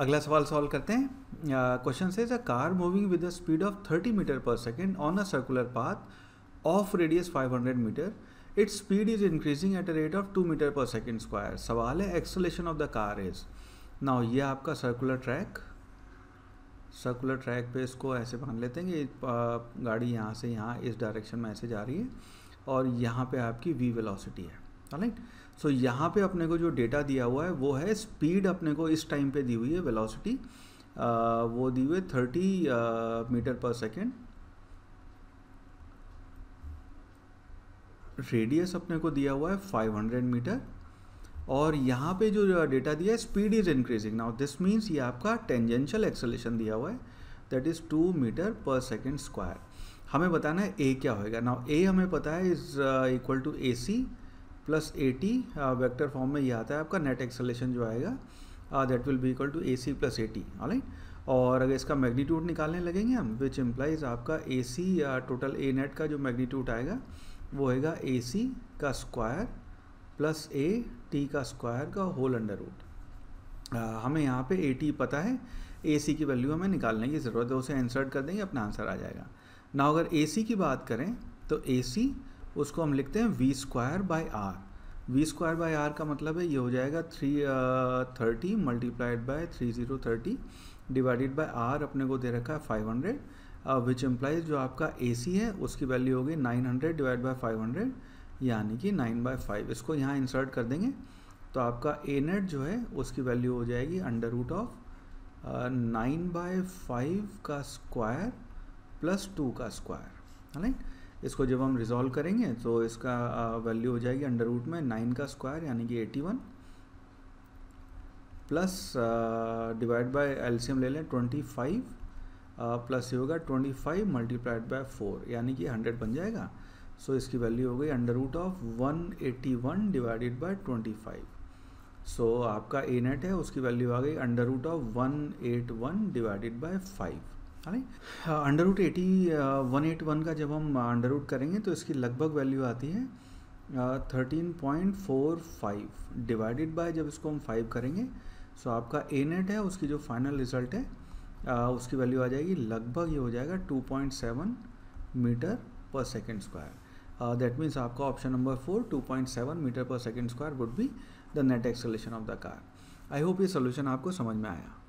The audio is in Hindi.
अगला सवाल सॉल्व करते हैं क्वेश्चन से a car moving with the speed of 30 metre per second on a circular path of radius 500 metre it's speed is increasing at a rate of 2 metre per second square सवाल है acceleration of the car is now ये आपका सर्कुलर ट्रैक सर्कुलर ट्रैक पे इसको ऐसे मान लेते हैं कि गाड़ी यहाँ से यहाँ इस डायरेक्शन में ऐसे जा रही है और यहाँ पे आपकी वी वेलोसिटी है राइट सो यहाँ पे अपने को जो डेटा दिया हुआ है वो है स्पीड अपने को इस टाइम पे दी हुई है वेलोसिटी वो दी हुई है thirty metre per second radius अपने को दिया हुआ है 500 मीटर और यहाँ पे जो डेटा दिया है speed is increasing now this means ये आपका टेंजेंशियल एक्सलेशन दिया हुआ है that is two metre per second square हमें बताना है ए क्या होएगा नाउ ए हमें पता है is equal to A C plus A T vector form में ये आता है आपका नेट एक्सलेशन जो आएगा that will be equal to A C plus A T right और अगर इसका मैग्नीट्यूड निकालने लगेंगे हम विच इम्प्लाइज आपका ए सी या टोटल ए नेट का जो मैग्नीट्यूड आएगा वो होगा ए सी का स्क्वायर प्लस ए टी का स्क्वायर का होल अंडर रूट हमें यहाँ पे ए टी पता है ए सी की वैल्यू हमें निकालने की ज़रूरत है उसे इंसर्ट कर देंगे अपना आंसर आ जाएगा ना अगर ए सी की बात करें तो ए सी उसको हम लिखते हैं V square by R V square by R का मतलब है ये हो जाएगा three thirty multiplied by three zero thirty divided by R अपने को दे रखा है फाइव हंड्रेड विच एम्प्लाइज जो आपका ए सी है उसकी वैल्यू होगी nine hundred divide by five hundred यानी कि नाइन बाई फाइव इसको यहाँ इंसर्ट कर देंगे तो आपका ए नेट जो है उसकी वैल्यू हो जाएगी under root of nine by five का स्क्वायर प्लस टू का स्क्वायर ना इसको जब हम रिजॉल्व करेंगे तो इसका वैल्यू हो जाएगी अंडर रूट में नाइन का स्क्वायर यानी कि eighty one plus divide by LCM ले लें ट्वेंटी फाइव प्लस ये होगा twenty five multiplied by four यानी कि हंड्रेड बन जाएगा सो so, इसकी वैल्यू हो गई under root of one eighty one divided by twenty five so आपका ए नेट है उसकी वैल्यू आ गई under root of one eight one divided by five under root eighty one eight one का जब हम अंडर uh, रूट करेंगे तो इसकी लगभग वैल्यू आती है thirteen point four five divided by जब इसको हम फाइव करेंगे सो आपका ए नेट है उसकी जो फाइनल रिजल्ट है uh, उसकी वैल्यू आ जाएगी लगभग ये हो जाएगा two point seven metre per second square that means आपका option number four two point seven metre per second square would be the net acceleration of the car I hope ये सोल्यूशन आपको समझ में आया